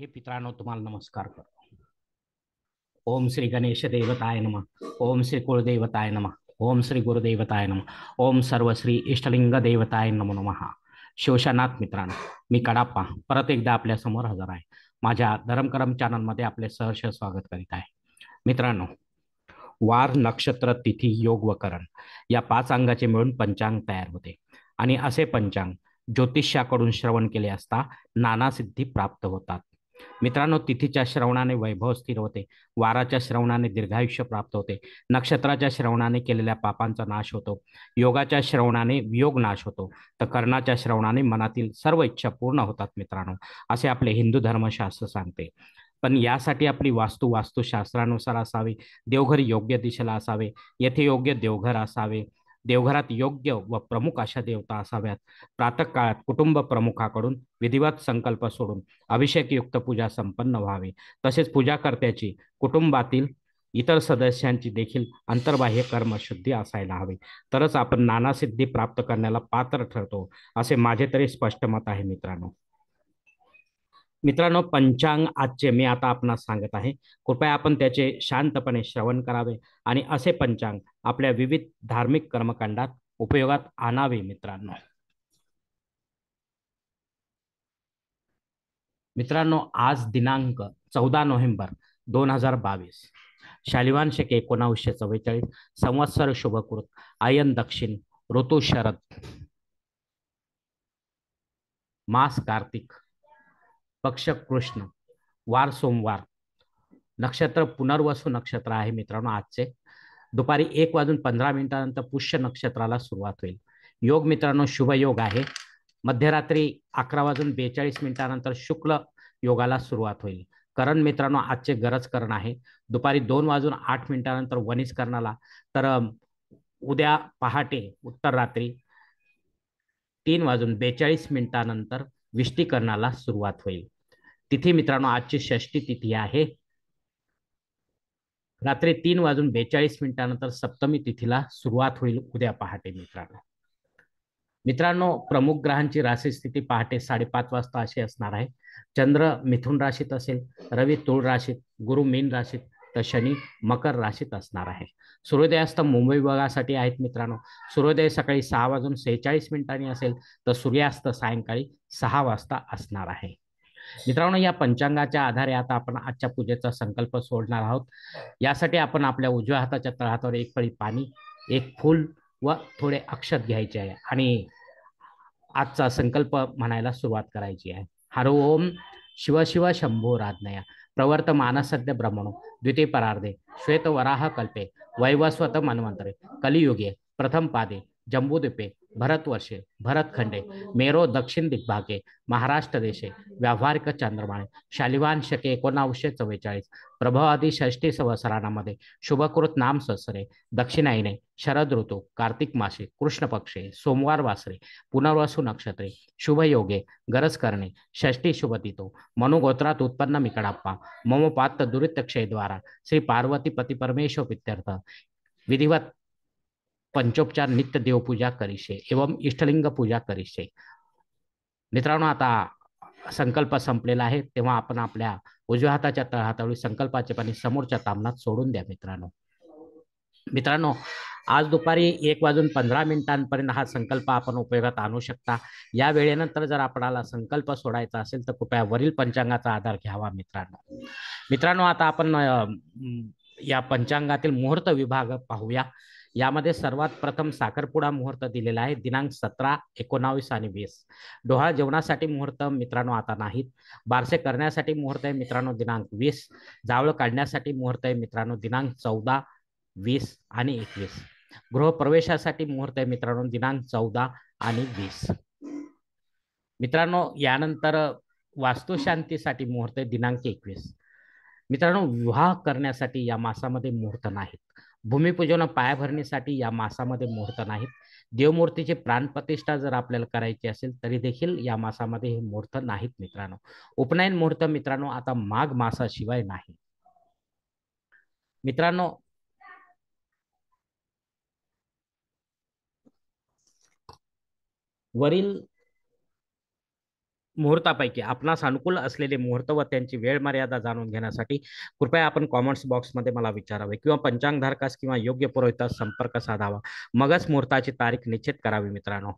हे पित्रांनो तुम्हाला नमस्कार करतो ओम श्री गणेश देवताय नम ओम श्री कुळदेवताय नम ओम श्री गुरुदेवताय नम ओम सर्व श्री इष्टलिंग देवताय नमो नम शिवशानाथ मित्रांनो मी कडाप्पा परत एकदा आपल्यासमोर हजर आहे माझ्या धरमकरम चॅनलमध्ये आपले सहर्ष स्वागत करीत आहे मित्रांनो वार नक्षत्र तिथी योग व करण या पाच अंगाचे मिळून पंचांग तयार होते आणि असे पंचांग ज्योतिष्याकडून श्रवण केले असता नाना सिद्धी प्राप्त होतात मित्रांनो तिथीच्या श्रवणाने वैभव स्थिर होते वाराच्या श्रवणाने दीर्घायुष्य प्राप्त होते नक्षत्राच्या श्रवणाने केलेल्या पापांचा नाश होतो योगाच्या श्रवणाने वियोग नाश होतो तर कर्णाच्या श्रवणाने मनातील सर्व इच्छा पूर्ण होतात मित्रांनो असे आपले हिंदू धर्मशास्त्र सांगते पण यासाठी आपली वास्तू वास्तुशास्त्रानुसार असावी देवघर योग्य दिशेला असावे येथे योग्य देवघर असावे देवघरात योग्य व प्रमुख अशा देवता असाव्यात काळात कुटुंब प्रमुखाकडून विधिवत संकल्प सोडून अभिषेकयुक्त पूजा संपन्न व्हावी तसेच पूजाकर्त्याची कुटुंबातील इतर सदस्यांची देखील अंतर्बाह्य कर्मशुद्धी असायला हवी तरच आपण नानासिद्धी प्राप्त करण्याला पात्र ठरतो असे माझे तरी स्पष्ट मत आहे मित्रांनो मित्रांनो पंचांग आजचे मी आता आपणास सांगत आहे कृपया आपण त्याचे शांतपणे श्रवण करावे आणि असे पंचांग आपल्या विविध धार्मिक कर्मकांडात उपयोगात आणावे मित्रांनो मित्रांनो आज दिनांक चौदा नोव्हेंबर दोन हजार बावीस शालिवान शके एकोणावीसशे चव्वेचाळीस संवत्सर शुभकृत आयन दक्षिण ऋतू शरद मास कार्तिक पक्ष कृष्ण वार सोमवार नक्षत्र पुनर्वसु नक्षत्र आहे मित्रांनो आजचे दुपारी एक वाजून पंधरा मिनिटानंतर पुष्य नक्षत्राला सुरुवात होईल योग मित्रांनो शुभ योग आहे मध्यरात्री अकरा वाजून बेचाळीस मिनिटानंतर शुक्ल योगाला सुरुवात होईल करण मित्रांनो आजचे गरज करण आहे दुपारी दोन वाजून आठ मिनिटानंतर वनिज करणाला तर उद्या पहाटे उत्तर रात्री तीन वाजून बेचाळीस मिनिटानंतर विष्टीकरणाला सुरुवात होईल तिथी मित्रांनो आजची षष्टी तिथी आहे रात्री तीन वाजून बेचाळीस मिनिटानंतर सप्तमी तिथीला सुरुवात होईल उद्या पहाटे मित्रांनो मित्रांनो प्रमुख ग्रहांची राशी स्थिती पहाटे साडेपाच वाजता अशी असणार आहे चंद्र मिथुन राशीत असेल रवी तुळ राशीत गुरु मीन राशीत तर शनी मकर राशीत असणार आहे सूर्योदयास्त मुंबई विभागासाठी आहेत मित्रांनो सूर्योदय सकाळी सहा वाजून सेहेचाळीस मिनिटांनी असेल तर सूर्यास्त सायंकाळी सहा वाजता असणार आहे मित्रांनो या पंचांगाच्या आधारे आता आपण आजच्या पूजेचा संकल्प सोडणार आहोत यासाठी आपण आपल्या उजव्या हाताच्या तळहातावर एक पळी पाणी एक फूल व थोडे अक्षत घ्यायचे आहे आणि आजचा संकल्प म्हणायला सुरुवात करायची आहे हर ओम शिव शिव शंभो राधनया प्रवर्त मानसद्य ब्रह्मणो द्वितीय परार्धे श्वेत वराह कल्पे वैवस्वत मनवंतरे कलियुगे प्रथम पादे जम्बूद्वीपे भरतवर्षे भरतखंडे मेरो दक्षिण दिग्भागे महाराष्ट्र देशे व्यावहारिक चांद्रमाणे शालिवान शके एकोणावीसशे चव्वेचाळीस प्रभावादी षष्टी सवसरानामध्ये शुभकृत नाम ससरे दक्षिणायने शरद ऋतू कार्तिक मासे कृष्ण पक्षे सोमवार वासरे पुनर्वसु नक्षत्रे शुभ योगे गरज करणे षष्टी शुभतितो मनुगोत्रात उत्पन्न मिकडाप्पा मम पात्र श्री पार्वती पती परमेश्वर पित्यर्थ विधिवत पंचोपचार नित्य देवपूजा करीशे एवं इष्टलिंग पूजा करीशे मित्रांनो आता संकल्प संपलेला आहे तेव्हा आपण आपल्या उजव्या हाताच्या तळहातावळी संकल्पाचे पाणी समोरच्या तामनात सोडून द्या मित्रांनो मित्रांनो आज दुपारी एक वाजून पंधरा मिनिटांपर्यंत हा संकल्प आपण उपयोगात आणू शकता या वेळेनंतर जर आपणाला संकल्प सोडायचा असेल तर कृपया वरील पंचांगाचा आधार घ्यावा मित्रांनो मित्रांनो आता आपण या पंचांगातील मुहूर्त विभाग पाहूया यामध्ये सर्वात प्रथम साखरपुडा मुहूर्त दिलेला आहे दिनांक सतरा एकोणावीस आणि वीस डोहाळ जेवणासाठी मुहूर्त मित्रांनो आता नाहीत बारसे करण्यासाठी मुहूर्त आहे मित्रांनो दिनांक वीस जावळ काढण्यासाठी मुहूर्त आहे मित्रांनो दिनांक चौदा वीस आणि एकवीस गृहप्रवेशासाठी मुहूर्त आहे मित्रांनो दिनांक चौदा आणि वीस मित्रांनो यानंतर वास्तुशांतीसाठी मुहूर्त आहे दिनांक एकवीस मित्रांनो विवाह करण्यासाठी या मासामध्ये मुहूर्त नाहीत भूमिपूजन पायाभरणीसाठी या मासामध्ये मुहूर्त नाहीत देवमूर्तीची प्राणप्रतिष्ठा जर आपल्याला करायची असेल तरी देखील या मासामध्ये हे मुहूर्त नाहीत मित्रांनो उपनयन मुहूर्त मित्रांनो आता माघ मासाशिवाय नाही मित्रांनो वरील मुहूर्तापैकी आपणास अनुकूल असलेले मुहूर्त व त्यांची वेळ मर्यादा जाणून घेण्यासाठी कृपया आपण कॉमेंट्स बॉक्समध्ये मला विचारावे किंवा पंचांगधारकास किंवा योग्य पुरोहितास संपर्क साधावा मगच मुहूर्ताची तारीख निश्चित करावी मित्रांनो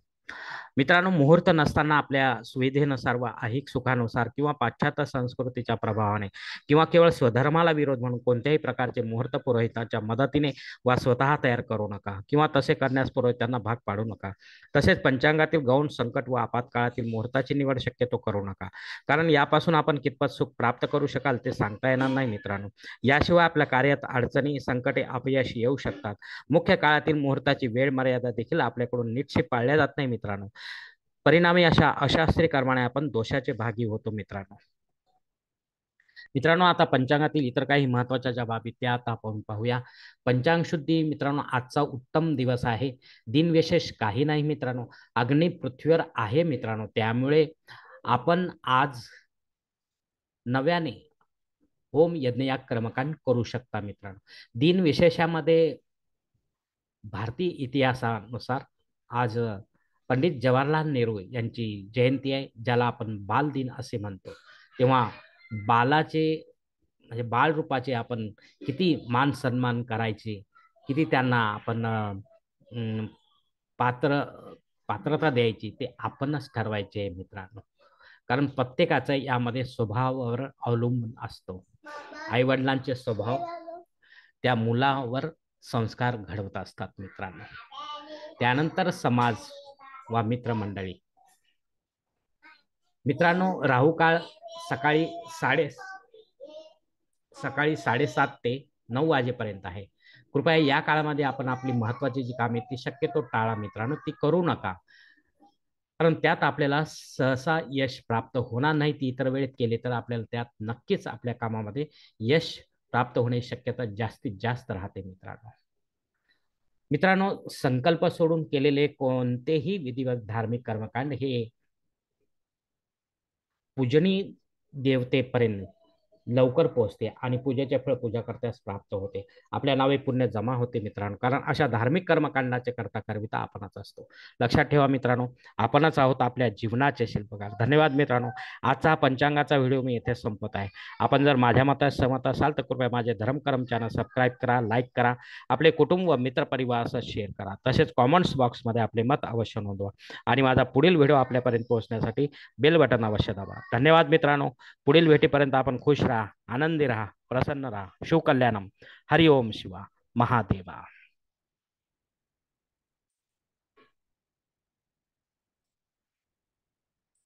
मित्रांनो मुहूर्त नसताना आपल्या सुविधेनुसार व आहिक सुखानुसार किंवा पाश्चात्य संस्कृतीच्या प्रभावाने किंवा केवळ स्वधर्माला विरोध म्हणून कोणत्याही प्रकारचे मुहूर्त पुरोहिताच्या मदतीने वा स्वतः तयार करू नका किंवा तसे करण्यास पुरोहितांना भाग पाडू नका तसेच पंचांगातील गौण संकट व आपातकाळातील मुहूर्ताची निवड शक्यतो करू नका कारण यापासून आपण कितपत सुख प्राप्त करू शकाल ते सांगता येणार नाही मित्रांनो याशिवाय आपल्या कार्यात अडचणी संकटे अपयश येऊ शकतात मुख्य काळातील मुहूर्ताची वेळ मर्यादा देखील आपल्याकडून नीटशी पाळल्या जात नाही मित्रांनो परिणामी अशा अशास्त्रीय कर्माने आपण दोषाचे भागी होतो मित्रांनो मित्रांनो आता पंचांगातील इतर काही महत्वाच्या ज्या बाबी त्या आता आपण पाहूया पंचांग शुद्धी मित्रांनो आजचा उत्तम दिवस आहे दिनविशेष काही नाही मित्रांनो अग्नी पृथ्वीवर आहे मित्रांनो त्यामुळे आपण आज नव्याने होम यज्ञ या क्रमकांड करू शकता मित्रांनो दिनविशेषामध्ये भारतीय इतिहासानुसार आज पंडित जवाहरलाल नेहरू यांची जयंती आहे ज्याला आपण बाल दिन असे म्हणतो तेव्हा बालाचे म्हणजे बालरूपाचे आपण किती मान सन्मान करायचे किती त्यांना आपण पात्र पात्रता द्यायची ते आपणच ठरवायचे मित्रांनो कारण प्रत्येकाचा यामध्ये स्वभावावर अवलंबून असतो आईवडिलांचे स्वभाव त्या मुलावर संस्कार घडवत असतात मित्रांनो त्यानंतर समाज वा मित्रमंडळी मित्रांनो राहू काळ सकाळी साडे सकाळी साडेसात ते नऊ वाजेपर्यंत आहे कृपया या काळामध्ये आपण आपली महत्वाची जी कामे ती शक्यतो टाळा मित्रांनो ती करू नका कारण त्यात आपल्याला सहसा यश प्राप्त होणार नाही ती इतर वेळेत केले तर आपल्याला त्यात नक्कीच आपल्या कामामध्ये यश प्राप्त होण्याची शक्यता जास्तीत जास्त राहते मित्रांनो मित्रांनो संकल्प सोडून केलेले कोणतेही विधिवत धार्मिक कर्मकांड हे पूजनी देवतेपर्यंत लवकर पोहोचते आणि पूजेचे फळ पूजा प्राप्त होते आपल्या नावे पुण्य जमा होते मित्रांनो कारण अशा धार्मिक कर्मकांडाचे करता करविता आपणच असतो लक्षात ठेवा मित्रांनो आपणच आहोत आपल्या जीवनाचे शिल्पकार धन्यवाद मित्रांनो आजचा पंचांगाचा व्हिडिओ मी येथे संपत आहे आपण जर माझ्या मतास सहमत असाल तर कृपया माझे धर्मकर्म चॅनल सबस्क्राईब करा लाईक करा आपले कुटुंब मित्रपरिवार असं शेअर करा तसेच कॉमेंट्स बॉक्समध्ये आपले मत अवश्य नोंदवा आणि माझा पुढील व्हिडिओ आपल्यापर्यंत पोहोचण्यासाठी बेल बटन अवश्य दाबा धन्यवाद मित्रांनो पुढील भेटीपर्यंत आपण खुश राहा ಆನಂದಿರ ಪ್ರಸನ್ನರ ಶಿವಕಲ್ಯಾಣಂ ಹರಿ ಓಂ ಶಿವ ಮಹಾದೇವ